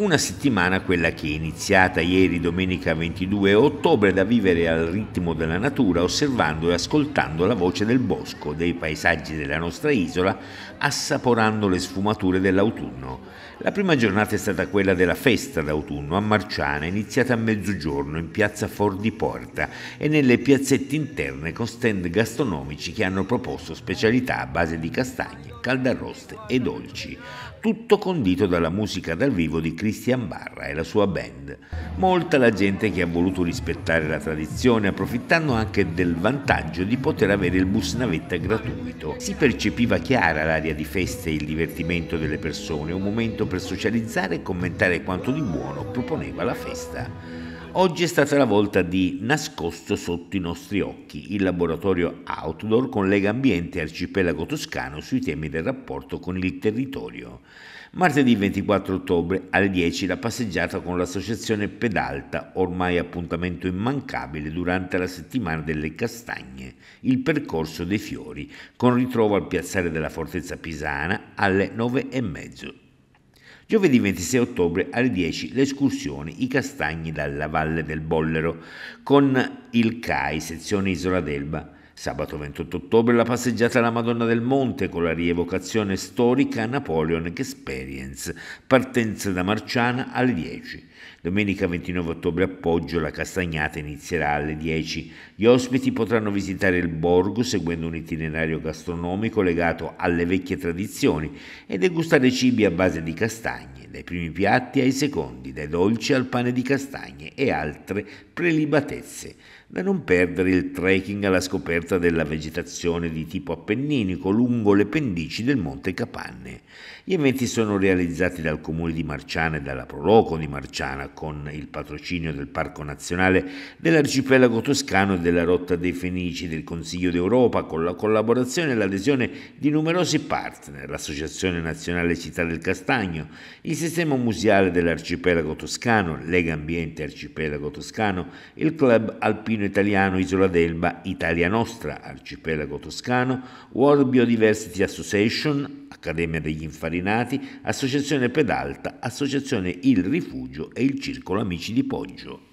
Una settimana quella che è iniziata ieri domenica 22 ottobre da vivere al ritmo della natura, osservando e ascoltando la voce del bosco, dei paesaggi della nostra isola, assaporando le sfumature dell'autunno. La prima giornata è stata quella della festa d'autunno a Marciana, iniziata a mezzogiorno in piazza For di Porta e nelle piazzette interne con stand gastronomici che hanno proposto specialità a base di castagne caldarroste e dolci, tutto condito dalla musica dal vivo di Christian Barra e la sua band. Molta la gente che ha voluto rispettare la tradizione, approfittando anche del vantaggio di poter avere il bus navetta gratuito. Si percepiva chiara l'aria di festa e il divertimento delle persone, un momento per socializzare e commentare quanto di buono proponeva la festa. Oggi è stata la volta di Nascosto sotto i nostri occhi, il laboratorio outdoor con Lega Ambiente e Arcipelago Toscano sui temi del rapporto con il territorio. Martedì 24 ottobre alle 10 la passeggiata con l'associazione Pedalta, ormai appuntamento immancabile durante la settimana delle castagne, il percorso dei fiori, con ritrovo al piazzale della Fortezza Pisana alle 9 e mezzo Giovedì 26 ottobre alle 10 l'escursione I Castagni dalla Valle del Bollero con il CAI, sezione Isola d'Elba. Sabato 28 ottobre la passeggiata alla Madonna del Monte con la rievocazione storica Napoleon Experience, partenza da Marciana alle 10. Domenica 29 ottobre appoggio Poggio la castagnata inizierà alle 10. Gli ospiti potranno visitare il borgo seguendo un itinerario gastronomico legato alle vecchie tradizioni e degustare cibi a base di castagne, dai primi piatti ai secondi, dai dolci al pane di castagne e altre prelibatezze. Da non perdere il trekking alla scoperta coperta della vegetazione di tipo appenninico lungo le pendici del Monte Capanne. Gli eventi sono realizzati dal comune di Marciana e dalla Proloco di Marciana con il patrocinio del Parco Nazionale dell'Arcipelago Toscano e della Rotta dei Fenici del Consiglio d'Europa con la collaborazione e l'adesione di numerosi partner, l'Associazione Nazionale Città del Castagno, il Sistema Museale dell'Arcipelago Toscano, Lega Ambiente Arcipelago Toscano, il Club Alpino Italiano Isola d'Elba Italia Nostra nostra arcipelago toscano, World Biodiversity Association, Accademia degli Infarinati, Associazione Pedalta, Associazione Il Rifugio e il Circolo Amici di Poggio.